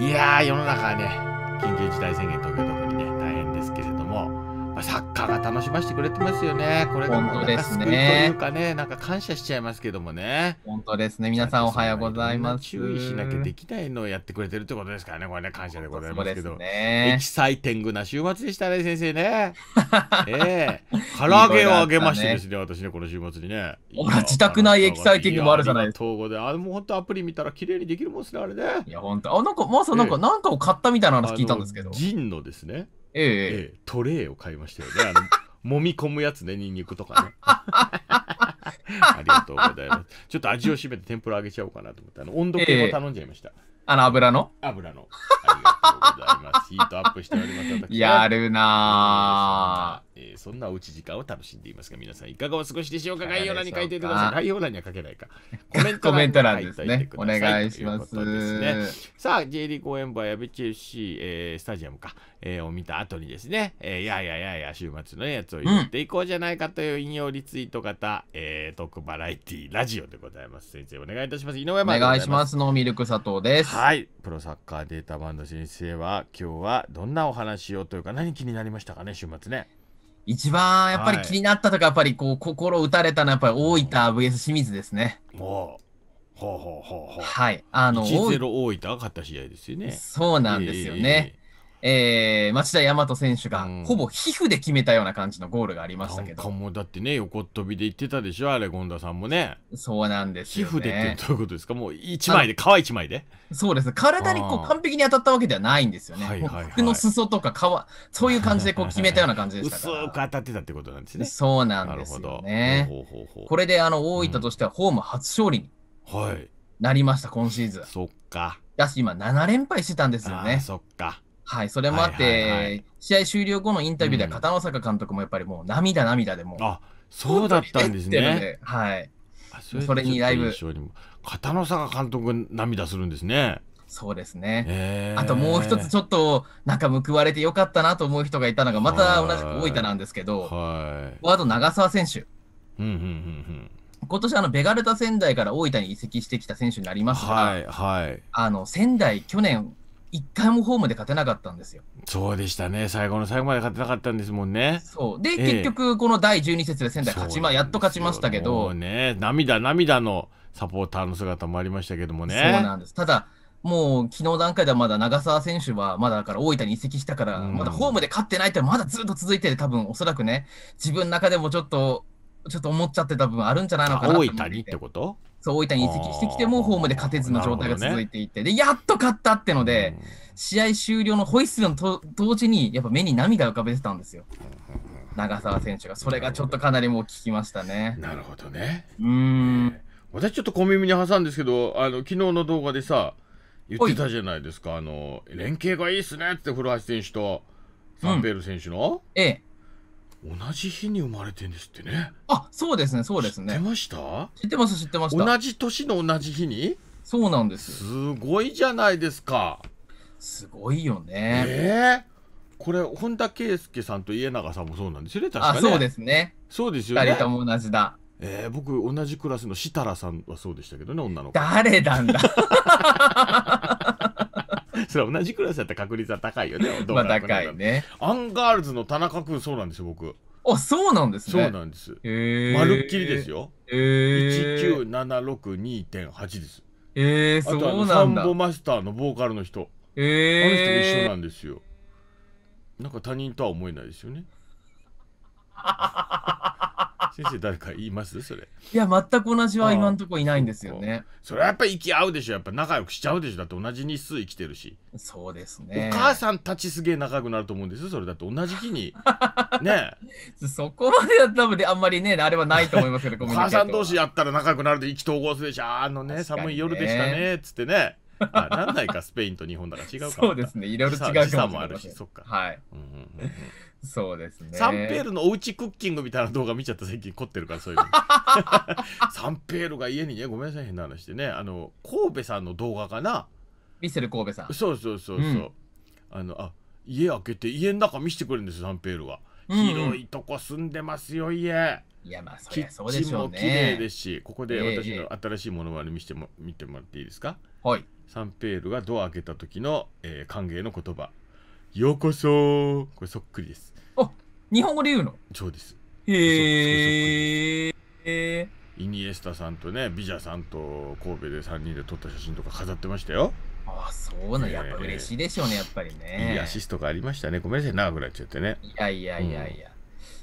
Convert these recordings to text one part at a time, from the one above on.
いやー、世の中はね、緊急事態宣言、東京特にね、大変ですけれども、まあ、サッカーが楽しませてくれてますよね。これが本当なんね。というかね、なんか感謝しちゃいますけどもね。本当ですね。皆さんおはようございます。注意しなきゃできないのをやってくれてるってことですからね。これね、感謝でございますけど。ね、エキサイティングな週末でしたね、先生ね。ええー、唐揚げをあげましてですね、ね私ね、この週末にね。自宅内エキサイティングもあるじゃないですか。あれも本当アプリ見たら綺麗にできるもんですね、あれね。いや、本当あ、なんか、まさなんか、えー、なんかを買ったみたいな話聞いたんですけど。ジンのですね。ええええトレイを買いましたよね。あの 揉み込むやつね、ニンニクとかね。ありがとうございます。ちょっと味を締めて天ぷら揚げちゃおうかなと思って、あの温度計を頼んじゃいました。あの油の油の。ありがとうございます。ヒートアップしております。やるなぁ。えー、そんなおうち時間を楽しんでいますが、皆さんいかがお過ごしでしょうか概要欄に書いていてください。概要欄には書けないか。コメント欄に書いていてください。お願いします。ね、さあ、J リーグ応援部は矢部 KFC、えー、スタジアムか、えー、を見た後にですね、えー、やいややや週末のやつを言っていこうじゃないかという引用リツイート型、うん、えー、トークバラエティラジオでございます。先生、お願いいたします。井上お願いします。のミルク佐藤です。はい。プロサッカーデータバンド先生は、今日はどんなお話をというか、何気になりましたかね、週末ね。一番やっぱり気になったとか、やっぱりこう心打たれたのはやっぱり大分 VS 清水ですね。もうほうほうほうほう。はい。あの、1-0大分勝った試合ですよね。そうなんですよね。えー、町田大和選手が、ほぼ皮膚で決めたような感じのゴールがありましたけど。うん、もだってね、横っ飛びで言ってたでしょ、あれ、権田さんもね。そうなんですよ、ね、皮膚でってどういうことですかもう一枚で、皮一枚でそうです。体にこう完璧に当たったわけではないんですよね。はいはい服の裾とか皮、そういう感じでこう決めたような感じでしたから。薄く当たってたってことなんですね。そうなんですよね。ほこれで、あの、大分としてはホーム初勝利になりました、うん今シーズン。そっか。だし、今7連敗してたんですよね。そっか。はい、それもあって、はいはいはい、試合終了後のインタビューでは片野坂監督もやっぱりもう涙涙でもう、うん、あそうだったんですね。はい。それにライブ。片野坂監督涙するんですね。そうですね、えー。あともう一つちょっとなんか報われてよかったなと思う人がいたのがまた同じく大分なんですけど、はい、フォワード長澤選手。うんうんうんうん今年あのベガルタ仙台から大分に移籍してきた選手になりますが、はいはい、あの仙台去年一回もホームで勝てなかったんですよ。そうでしたね。最後の最後まで勝てなかったんですもんね。そう。で、ええ結局、この第12節で仙台勝ちま、やっと勝ちましたけどね、涙涙のサポーターの姿もありましたけどもね。そうなんです。ただ、もう昨日段階ではまだ長澤選手は、まだだから大分に移籍したから、うんまだホームで勝ってないって、まだずっと続いてて、多分おそらくね、自分の中でもちょっと、ちょっと思っちゃってた部分あるんじゃないのかなと思大って分にってことそう大分に移籍してきてもホームで勝てずの状態が続いていて、ね、でやっと勝ったってので、うん、試合終了のホイッスルのと同時にやっぱ目に涙浮かべてたんですよ、うん、長澤選手がそれがちょっとかなりもう聞きましたねなるほどねうん私ちょっと小耳に挟んですけどあの昨日の動画でさ言ってたじゃないですかあの連携がいいっすねって古橋選手とサンベール選手の、うん、ええ同じ日に生まれてんですってねあそうですねそうですね知ってました知ってます知ってまし同じ年の同じ日にそうなんですすごいじゃないですかすごいよねえーこれ本田圭佑さんと家永さんもそうなんですよね確かねそうですねそうですよね人とも同じだえー、僕同じクラスの設楽さんはそうでしたけどね女の子誰なんだ それ同じクラスやった確率は高いよね。まあ高いね。アンガールズの田中君そうなんですよ、僕。あ、そうなんですね。そうなんです。えー、まるっきりですよ。えー、19762.8です。えー、そうなんだ。サンボマスターのボーカルの人。えー、あの人も一緒なんですよ。なんか他人とは思えないですよね。先生誰か言いますそれいや全く同じは今んとこいないんですよねそれはやっぱ息合うでしょやっぱ仲良くしちゃうでしょだって同じ日数生きてるしそうですねお母さんたちすげえ仲良くなると思うんですそれだって同じ日に ねそこまでは多分であんまりねあれはないと思いますけど お母さん同士やったら仲良くなると意気投合するでしょあのねね寒い夜でしたねっつってねあなんないかスペインと日本だから違うかそうですねいろいろ違うかもしれない、ね、もそっかはい、うんうんうんそうですね。サンペールのおうちクッキングみたいな動画見ちゃった最近凝ってるからそういうの。サンペールが家にね、ごめんなさい変な話でね、あの、神戸さんの動画かな。見せる神戸さん。そうそうそうそう。うん、あの、あ、家開けて家の中見せてくれるんですよ、サンペールは。うん広いとこ住んでますよ、家。いやまあそりゃそうでしょうね。キッチンも綺麗ですし、ここで私の新しいものまで見せても、見てもらっていいですか。はい。サンペールがドア開けた時の、えー、歓迎の言葉。ようこそこれそっくりです。あ日本語で言うのそうです。へえ。イニエスタさんとね、ビジャさんと神戸で3人で撮った写真とか飾ってましたよ。ああ、そうなんやっぱ嬉しいでしょうね、やっぱりね。いいアシストがありましたね。ごめんなさい、長くなっちゃってね。いやいやいやいや。うん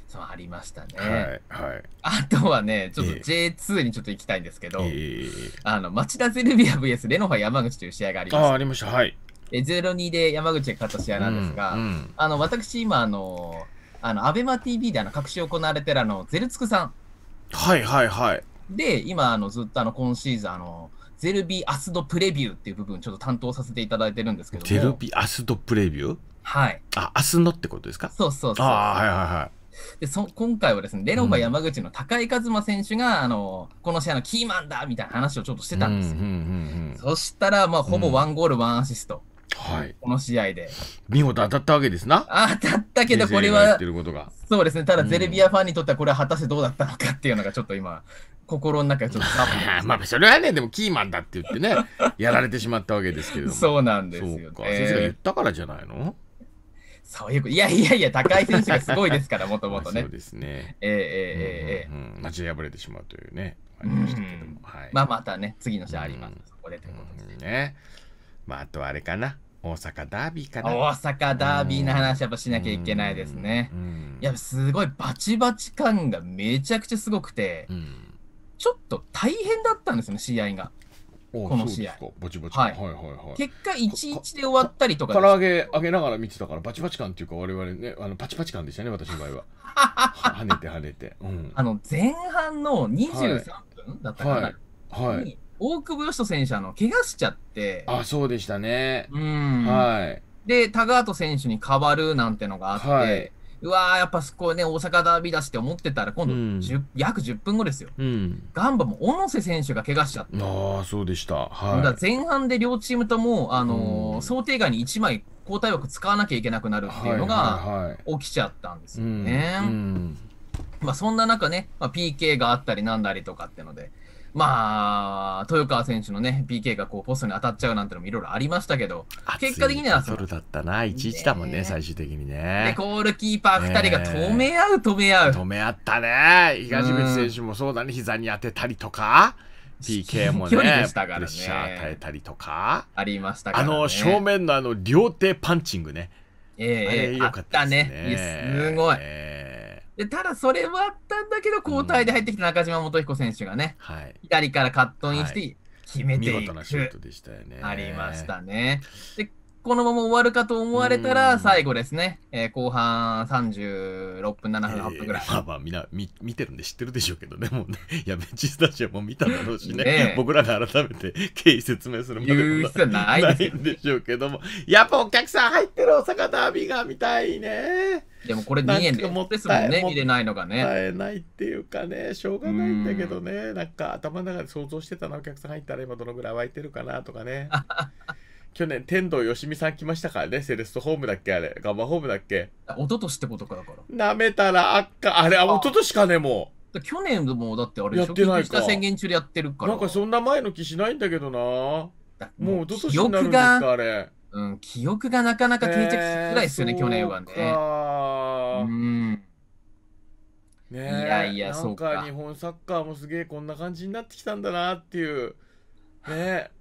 そうありましたね。はい、はい、あとはね、ちょっと J2 にちょっと行きたいんですけど、えー、あの町田ゼルビア VS レノファ山口という試合がありました。あありました、はい。え02で山口が勝った試合なんですが、うんうん、あの私今あのあのアベマ t v であの各種行われてるあのゼルツクさんはいはいはいで今あのずっとあの今シーズンあのゼルビアスドプレビューっていう部分ちょっと担当させていただいてるんですけどゼルビアスドプレビューはいあ明日のってことですかそうそうそうああはいはいはいでそ今回はですねレノバ山口の高井一馬選手が、うん、あのこの試合のキーマンだみたいな話をちょっとしてたんですよ。そしたら、まあ、ほぼンゴールンアシスト。うんはい、この試合で。見事当たったわけですな。当たったけど、これはこ、とがそうですね、ただゼルビアファンにとっては、これは果たしてどうだったのかっていうのが、ちょっと今、心の中ちょっとサまあ、それはね、でもキーマンだって言ってね、やられてしまったわけですけども。そうなんですよ、ね。そう先生が言ったからじゃないのそういういやいやいや、高井選手がすごいですから、もともとね。そうですね。えー、えー、ええー、ええ。街で敗れてしまうというね、ありましたけども。はい、まあ、またね、次の試合あります、うん、そこでということですね。うんねまあ、あとあれかな。大阪ダービーかな。大阪ダービーの話やっぱしなきゃいけないですね。いや、すごいバチバチ感がめちゃくちゃすごくて、ちょっと大変だったんですよね、試合が。この試合。バチバチ、はい、はいはいはい結果1-1で終わったりとかか。唐揚げ揚げながら見てたから、バチバチ感っていうか、我々ね、あのパチパチ感でしたね、私の場合は。はねてはねて。うん、あの、前半の23分だったかな、はい、はい、はい、に、大久保嘉人選手、あの、怪我しちゃって。あ、そうでしたね。うん。はい。で、タガート選手に変わるなんてのがあって、はい、うわー、やっぱそこね、大阪ダービーだしって思ってたら、今度、うん、約10分後ですよ。うん、ガンバも小野瀬選手が怪我しちゃって。ああ、そうでした。はい、だ前半で両チームとも、あのー想定外に1枚交代枠使わなきゃいけなくなるっていうのが起きちゃったんですよね。まあ、そんな中ね、まあ、PK があったりなんだりとかってので、まあ、豊川選手のね、PK がこうポストに当たっちゃうなんてのもいろいろありましたけど、結果的にはそれだったな、1-1だもんね、最終的にね。で、ゴールキーパー2人が止め合う、止め合う。止め合ったね。東口選手もそうだね、膝に当てたりとか。PK もね、距離でしたからねプレッシャー与えたりとか、ありましたから、ね、あの正面のあの両手パンチングね、えー、あれよかったね。すごい。えーでただそれもあったんだけど、交代で入ってきた中島元彦選手がね、はい、左からカットインして決めていく、はい、見事なシュートでしたよね。ありましたね。でこのまま終わるかと思われたら、最後ですね、えー、後半36分、7分、8分ぐらい。えー、まあまあ、みんな見見てるんで知ってるでしょうけどね、もうね、いや、ベンチスタジアムも見ただろうしね、ね僕らが改めて経緯説明するまでもないないんでしょうけども、やっぱお客さん入ってる大阪ダービーが見たいね。でもこれ2円でですもんね、見れないのがね。えないっていうかね、しょうがないんだけどね、んなんか頭の中で想像してたな、お客さん入ったら今どのぐらい湧いてるかなとかね。去年、天童よしみさん来ましたからね、セレストホームだっけ、あれ、ガンホームだっけ。一昨年ってことかだから。なめたらあっか、あれ、あ一昨年かね、もう。去年もだってあれやってないか宣言中でやってるからなんかそんな前の気しないんだけどなもうどとしになるんですかあれうん、記憶がなかなか定着しづらいですよね、去年はね。うん。ねいやいや、そうか。日本サッカーもすげえこんな感じになってきたんだなっていう。ね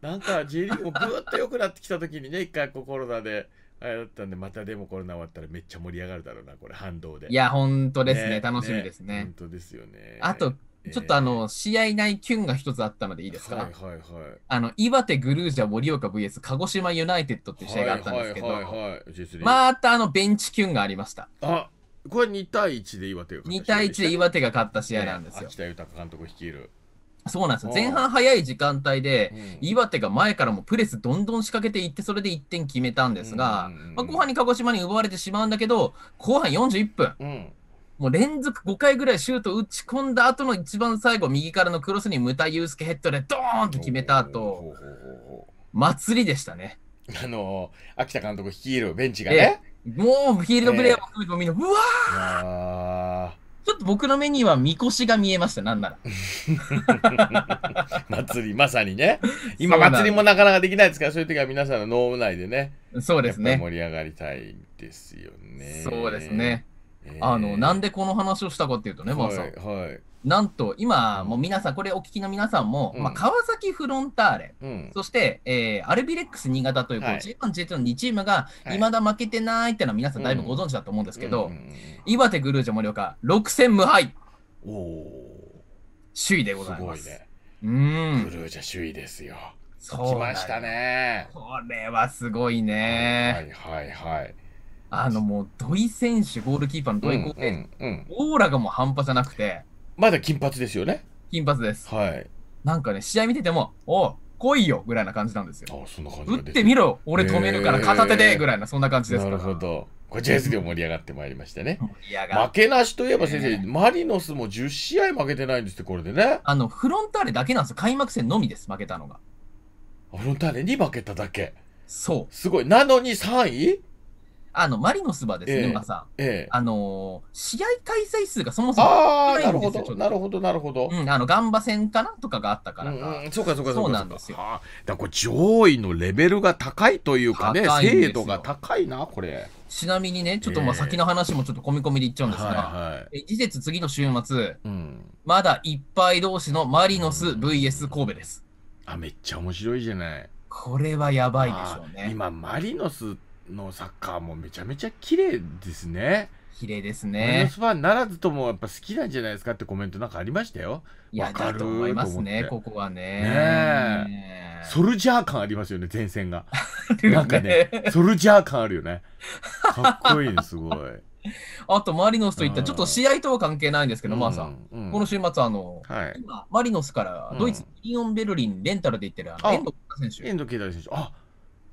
なんか J リーグもぐーっと良くなってきた時にね、一回コロナで。あれだったんで、またでもコロナ終わったらめっちゃ盛り上がるだろうな、これ、反動で。いや、本当ですね。ね楽しみですね。ね本当ですよね。あと、ちょっとあの、試合内キュンが一つあったのでいいですか、はいはいはい、あの、岩手グルージャ盛岡 VS 鹿児島ユナイテッドっていう試合があったんですけど、はいはいはいはい、またあの、ベンチキュンがありました。あこれ2対1で岩手が勝った2対1で岩手が勝った試合なんですよ。ね、秋田豊監督率いる。そうなんですよ。前半早い時間帯で、岩手が前からもプレスどんどん仕掛けていって、それで1点決めたんですが、うんうんうん、まあ、後半に鹿児島に奪われてしまうんだけど、後半41分。うんもう連続5回ぐらいシュート打ち込んだ後の一番最後、右からのクロスに牟田祐介ヘッドでドーンと決めた後、祭りでしたね。あのー、秋田監督率いるベンチがね。もうフィールドプレーヤーも含めてみんな、うわーちょっと僕の目にはみこしが見えました、なんなら。祭り、まさにね。今、祭りもなかなかできないですから、そういう時は皆さんの脳内でね。そうですね。盛り上がりたいですよね。そうですね。あの、なんでこの話をしたかっていうとね、まあさ、はいなんと今、もう皆さん、これお聞きの皆さんも、まあ、川崎フロンターレ、そして、えー、アルビレックス新潟という、はい、J1、J2 の2チームが、いまだ負けてないっていうのは皆さんだいぶご存知だと思うんですけど、岩手グルージョ盛岡、6戦無敗。お首位でございます。すごいね。うん。グルージャ首位ですよ。そう。来ましたね。これはすごいね。はいはいはい。あのもう土井選手、ゴールキーパーの土井光平、うんうん、オーラがもう半端じゃなくて、まだ金髪ですよね。金髪です。はい。なんかね、試合見てても、おう来いよぐらいな感じなんですよ。あ、そんな感じ打ってみろ、俺止めるから片手でぐらいな、そんな感じですなから。るほど。こちらですけど盛り上がってまいりましたね。が負けなしといえば先生、マリノスも10試合負けてないんですって、これでね。あの、フロンターレだけなんですよ。開幕戦のみです、負けたのが。フロンターレに負けただけ。そう。すごい。なのに3位あの、マリノスはですね、ええ、まさん、えあのー、試合開催数がそもそもないんですよ。なるほど、なるほど、うん、あの、ガンバ戦かなとかがあったからか、うん、そうか、そうか、そうなんですよ。あ、だこれ上位のレベルが高いというかね、精度が高いな、これ。ちなみにね、ちょっとまあ先の話もちょっと込み込みでいっちゃうんですが、はいはい、次節次の週末、うん、まだいっぱい同士のマリノス VS 神戸です。あ、めっちゃ面白いじゃない。これはやばいでしょうね。今、マリノスってのサッカーもめちゃめちゃ綺麗ですね。綺麗ですね。マイナスファンならずともやっぱ好きなんじゃないですかってコメントなんかありましたよ。いや、かると思いますね、ここはね。ねソルジャー感ありますよね、前線が。ね、なんかね、ソルジャー感あるよね。かっこいいね、すごい。あと、マリノスといった、ちょっと試合とは関係ないんですけど、うん、まあ、さん、この週末、あの、はい、今、マリノスからドイツ、イオンベルリン、レンタルで行ってる、遠藤選手。遠藤選手。あ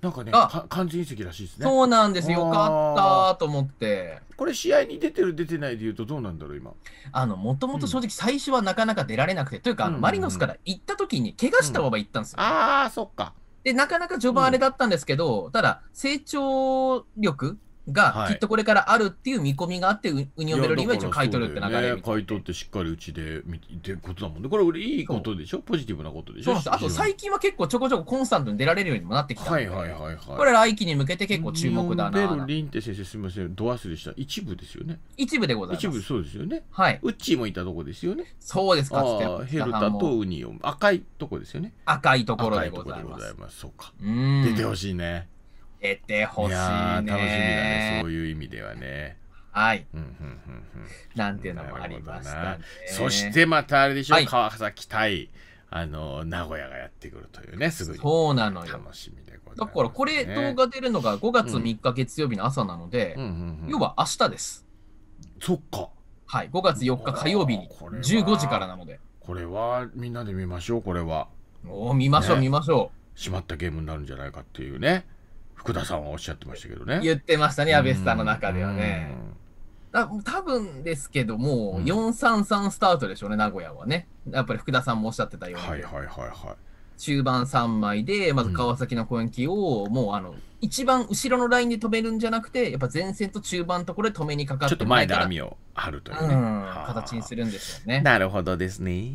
なんかね、完全移籍らしいですね。そうなんですよ。かったと思って。これ試合に出てる出てないでいうとどうなんだろう今。あのもともと正直最初はなかなか出られなくて、うん、というか、マリノスから行った時に怪我した方が行ったんですよ。うん、ああそっか。でなかなか序盤あれだったんですけど、うん、ただ成長力が、きっとこれからあるっていう見込みがあって、はい、ウニオンベルリンは一応買い取るって流れ、ね、買い取ってしっかりうちで見てことだもんね。これ、俺、いいことでしょポジティブなことでしょそうあと、最近は結構ちょこちょこコンスタントに出られるようにもなってきたはいはいはいはい。これ、来期に向けて結構注目だな。ウニオベルリンって先生、すみません、ド忘れした。一部ですよね。一部でございます。一部、そうですよね。はい。ウッチーもいたとこですよね。そうですか、つって。ヘルタとウニオン。赤いとこですよね。赤いところでございます。そうか。出てほしいね。出てほしい、ね、楽しみだね、そういう意味ではね。はい。なんていうのもありました、ね、そしてまたあれでしょう、はい、川崎対あの名古屋がやってくるというね、すぐに。そうなのよ。楽しみでございます、ね、だからこれ動画出るのが5月3日月曜日の朝なので、要は明日です。そっか。はい、5月4日火曜日に15時からなので。これはみんなで見ましょう、これは。おお、見ましょう、ね、見ましょう。しまったゲームになるんじゃないかっていうね。福田さんはおっしゃってましたけどね。言ってましたね、安倍さんの中ではね。多分ですけども、うん、433スタートでしょうね、名古屋はね。やっぱり福田さんもおっしゃってたように。はいはいはいはい。中盤3枚で、まず川崎の攻撃を、もうあの、一番後ろのラインで止めるんじゃなくて、やっぱ前線と中盤のところで止めにかかってちょっと前で網を張るというね。うん、形にするんでしょうね。なるほどですね。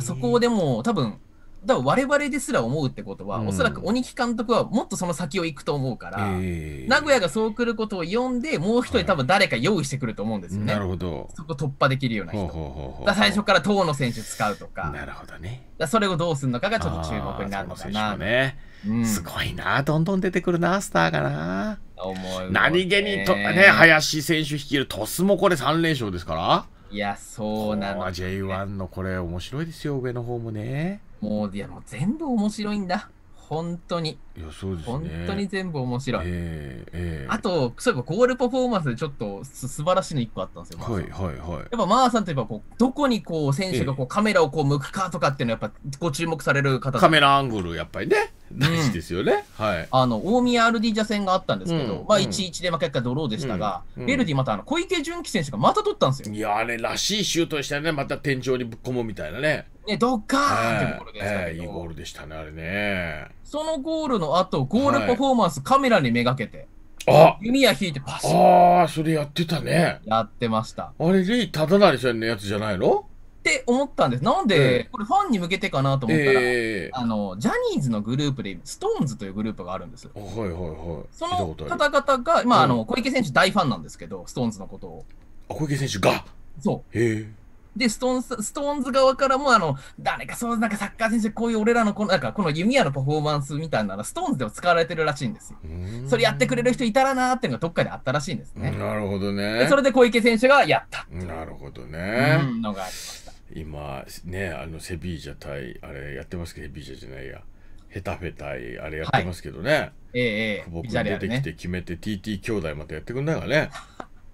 そこでも多分、だから我々ですら思うってことは、うん、おそらく鬼木監督はもっとその先を行くと思うから、えー、名古屋がそう来ることを読んで、もう一人多分誰か用意してくると思うんですよね。はい、なるほど。そこ突破できるような人。ほうほうほう最初から遠野選手使うとか。なるほどね。だそれをどうするのかがちょっと注目になるのかな。ね、うん、すごいな。どんどん出てくるな、スターがな。思何気にと、ね、林選手率いる鳥栖もこれ3連勝ですから。いや、そうなの、ね。J1 のこれ面白いですよ、上の方もね。もう、いや、もう全部面白いんだ。本当に。いやそうですね、本当に全部面白い。えーえー、あと、そういえばゴールパフォーマンスでちょっとす素晴らしいの1個あったんですよ。はいはいはい。やっぱマーさんといえばこう、どこにこう選手がこう、えー、カメラをこう向くかとかっていうのはやっぱご注目される方カメラアングルやっぱりね、大事ですよね。うん、はい。あの、大宮 RD ジャ戦があったんですけど、うん、まあ1-1で結果ドローでしたが、うん、ベルディまたあの小池純喜選手がまた取ったんですよ。いや、あれらしいシュートでしたね。また天井にぶっ込むみたいなね。ね、どッカーってところでしたえー、いいゴールでしたね、あれね。そのゴールの後、ゴールパフォーマンス、カメラにめがけて。あ弓矢引いてパス。ああ、それやってたね。やってました。あれ、レイ・たダなリさんのやつじゃないのって思ったんです。なんで、これファンに向けてかなと思ったら、えー、あの、ジャニーズのグループで、ストーンズというグループがあるんですはいはいはい。その方々が、まあ、あの、小池選手大ファンなんですけど、ストーンズのことを。あ、小池選手がそう。へえ。で、ストーンズ、ストーンズ側からも、あの、誰か、そう、なんかサッカー選手、こういう俺らの、この、なんか、この弓矢のパフォーマンスみたいなのストーンズでも使われてるらしいんですよ。それやってくれる人いたらなーっていうのがどっかであったらしいんですね。なるほどね。それで小池選手がやったなるほどね。のがありました。今、ね、あの、セビージャ対、あれやってますけど、セビージャじゃないや。ヘタフェ対、あれやってますけどね。はい、ええー、ええ。僕出てきて決めて、ね、TT 兄弟またやってくんないかね。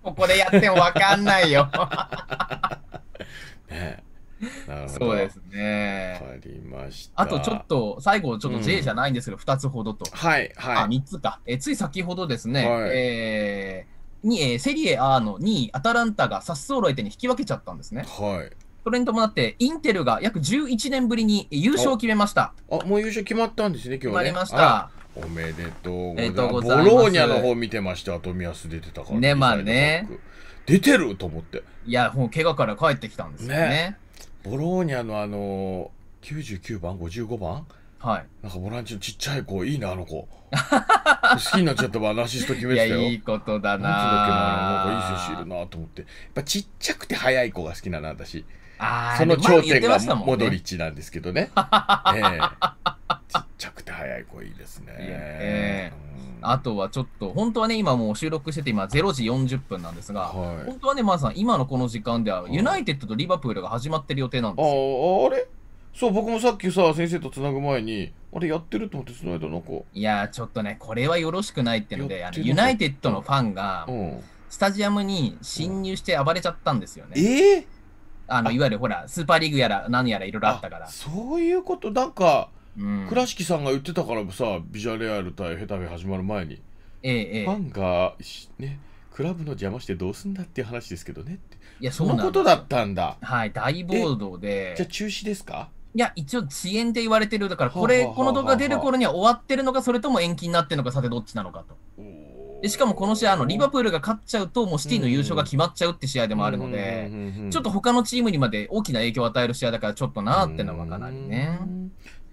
ここでやっても分かんないよ。ねそうですね。あとちょっと、最後、ちょっと J じゃないんですけど、2つほどと。はいはい。あ、3つか。えつい先ほどですね、はい、えにえセリエ A の2位、アタランタがさっそうロ相手に引き分けちゃったんですね。はい。それに伴って、インテルが約11年ぶりに優勝を決めました。あ、もう優勝決まったんですね、今日、ね、決まりました。おめでとうございます。ボローニャの方見てました、富安出てたから。ね、まあね。出てると思って。いや、もう怪我から帰ってきたんですよね。ねボローニャのあのー、99番、55番はい。なんかボランチのちっちゃい子、いいな、あの子。好きになっちゃったわ、アシスト決めてたよ。いいいことだな。なんな、なんかいい選手いるなと思って。やっぱちっちゃくて速い子が好きなの、私。その頂点がモドリッチなんですけどね。ね えー、ちっちゃくて早い子いいですね。あとはちょっと、本当はね、今もう収録してて、今0時40分なんですが、はい、本当はね、まーさん、今のこの時間では、ユナイテッドとリバプールが始まってる予定なんですよ。ああれそう、僕もさっきさ、先生とつなぐ前に、あれやってると思ってつないだ、な子。いやちょっとね、これはよろしくないってので、あのユナイテッドのファンが、スタジアムに侵入して暴れちゃったんですよね。うん、えーあのいわゆるほらスーパーリーグやら何やらいろいろあったからそういうことなんか、倉敷さんが言ってたからさビジャレアル対ヘタフェ始まる前に、ええ、ファンがねクラブの邪魔してどうすんだっていう話ですけどねっていやそのことだったんだはい大暴動でじゃあ中止ですかいや、一応遅延で言われてる。だから、これ、この動画出る頃には終わってるのか、それとも延期になってるのか、さてどっちなのかと。でしかもこの試合あの、リバプールが勝っちゃうと、もうシティの優勝が決まっちゃうって試合でもあるので、ちょっと他のチームにまで大きな影響を与える試合だから、ちょっとなーってのはかなりね。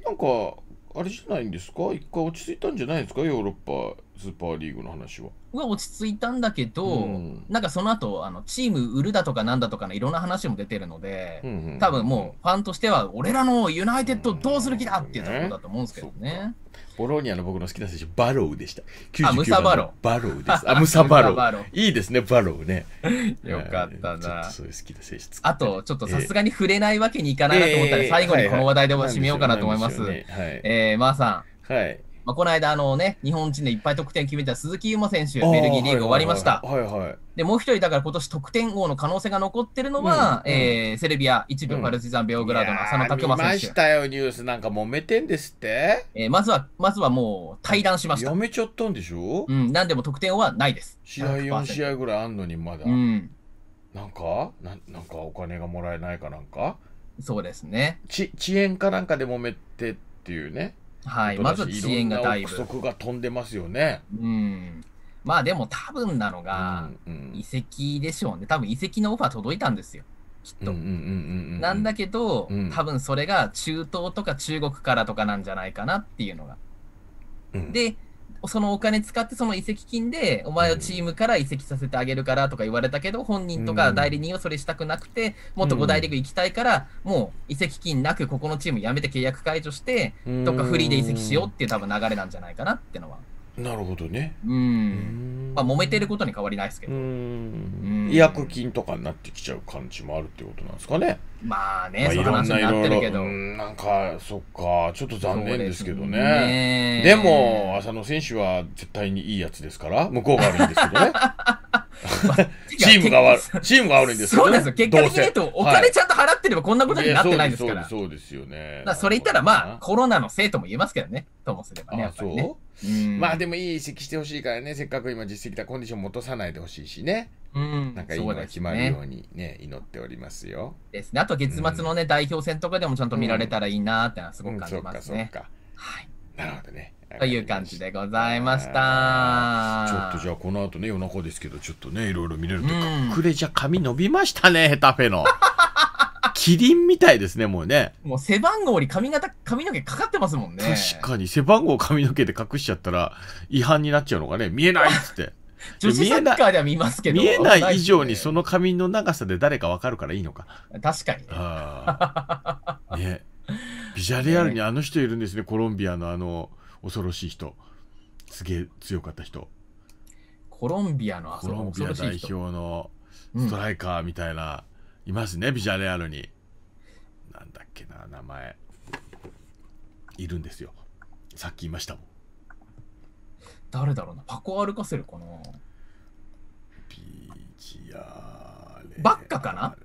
なんか、あれじゃないんですか、一回落ち着いたんじゃないですか、ヨーロッパスーパーリーグの話は。は落ち着いたんだけど、うん、なんかその後あのチーム売るだとかなんだとかのいろんな話も出てるので、うんうん、多分もうファンとしては、俺らのユナイテッドどうする気だっていうところだと思うんですけどね。うんねボローニャの僕の好きな選手、バローでした。あ、ムサバロー。バローです。あ、ムサバロー。いいですね、バローね。よかったな。そういう好きな選手あと、ちょっとさすがに触れないわけにいかないなと思ったら、最後にこの話題でも締めようかなと思います。えー、マーさん。はい。まあ、この間、あのね、日本人でいっぱい得点決めた鈴木優馬選手、ベルギーリーグ終わりました。はいはいはいはい、で、もう一人、だから今年得点王の可能性が残ってるのは、うん、えー、セルビア、一部パルチザン・ベオグラードの浅野拓磨選手。見ましたよ、ニュースなんか揉めてんですって。えー、まずは、まずはもう退団しました。やめちゃったんでしょうん、なんでも得点はないです。試合4試合ぐらいあんのに、まだ。うん。なんかな、なんかお金がもらえないかなんかそうですね。ち遅延かなんかで揉めてっていうね。はい、まず遅延がだいぶ。が飛んでますよね。うん。まあでも多分なのが、遺跡でしょうね。多分遺跡のオファー届いたんですよ。きっと。なんだけど、多分それが中東とか中国からとかなんじゃないかなっていうのが。うん、で、そのお金使ってその移籍金でお前をチームから移籍させてあげるからとか言われたけど、本人とか代理人はそれしたくなくて、もっと5大リーグ行きたいから、もう移籍金なくここのチーム辞めて契約解除して、どっかフリーで移籍しようっていう多分流れなんじゃないかなってのは。なるほどね。うん。まあ、揉めてることに変わりないですけど。うん。違約金とかになってきちゃう感じもあるってことなんですかね。まあね、まあ、いろんないろいろ。なんか、そっか、ちょっと残念ですけどね。でねでも、浅野選手は絶対にいいやつですから、向こうが悪いんですけどね。チームが悪い。チームが悪いんですよ、ね、そうですよ。結果的に言うと、お金ちゃんと払ってればこんなことになってないですから。ね、そうですよね。それ言ったら、まあ、コロナのせいとも言えますけどね。ともすればね、やっぱりうん、まあでもいい移籍してほしいからね、せっかく今実績だコンディションも落とさないでほしいしね、うん、なんかいいのが決まるようにね、ね祈っておりますよ。ですね、あと月末のね、うん、代表戦とかでもちゃんと見られたらいいなってのはすごく感じますね。そうかそうかはい、なるほどね。という感じでございました。ちょっとじゃあこの後ね、夜中ですけど、ちょっとね、いろいろ見れると、うん、くれじゃ髪伸びましたね、ヘタフェの。キリンみたいですね、もうね。もう背番号に髪型、髪の毛かかってますもんね。確かに、背番号髪の毛で隠しちゃったら違反になっちゃうのがね、見えないっつって。女子サッカーでは見ますけど見えない以上にその髪の長さで誰かわかるからいいのか。確かに。ね。ビジャレアルにあの人いるんですね、コロンビアのあの。恐ろしい人すげえ強かった人コロンビアのコロンビア代表のストライカーみたいな、うん、いますねビジャレアルになんだっけな名前いるんですよさっき言いましたもん誰だろうなパコ・アルカセルかなビジアレバッカかな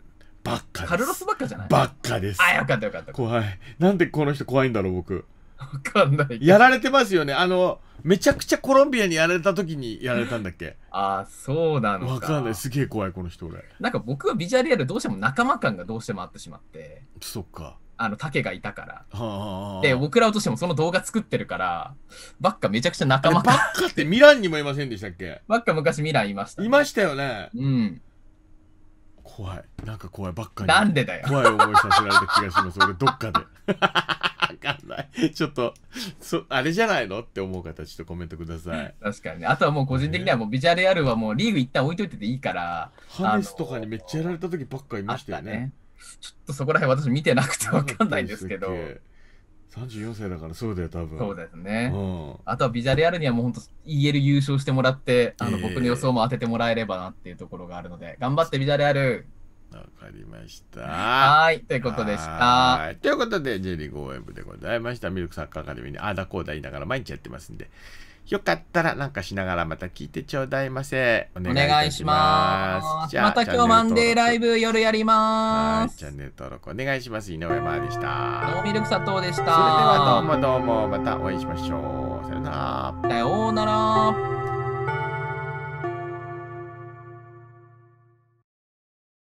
バッカカルロスバッカじゃないバッカですあよかったよかった怖いなんでこの人怖いんだろう僕わかんないやられてますよね。あの、めちゃくちゃコロンビアにやられた時にやられたんだっけああ、そうなのか。わかんない。すげえ怖い、この人俺。なんか僕はビジュアリアルどうしても仲間感がどうしてもあってしまって。そっか。あの、竹がいたから。はあ、で、僕らとしてもその動画作ってるから、ばっかめちゃくちゃ仲間ばっかってミランにもいませんでしたっけばっか昔ミランいました、ね、いましたよね。うん。怖い。なんか怖い、ばっかに。なんでだよ。怖い思いさせられた気がします、俺、どっかで。かんない。ちょっと、そあれじゃないのって思う方、ちょっとコメントください。確かに、あとはもう個人的にはもうビジャレアルはもうリーグ一旦置いといてていいから。ハネスとかにめっちゃやられた時ばっかいましたよね。ちょっとそこら辺私見てなくてわかんないんですけど。34歳だからそうだよ、多分。そうですね。うん、あとはビジャレアルにはもう本当 EL 優勝してもらって、あの、僕の予想も当ててもらえればなっていうところがあるので、頑張ってビジャレアルわかりました。はい。ということでした。ということで、J リーグ応でございました。ミルクサッカーアカデミーにああだこうだ言いながら毎日やってますんで、よかったらなんかしながらまた聞いてちょうだいませ。お願いします。また今日マンデーライブ夜やります。チャンネル登録お願いします。井上真でした。どうもミルクでした。それではどうもどうも、またお会いしましょう。さよなら。さようなら。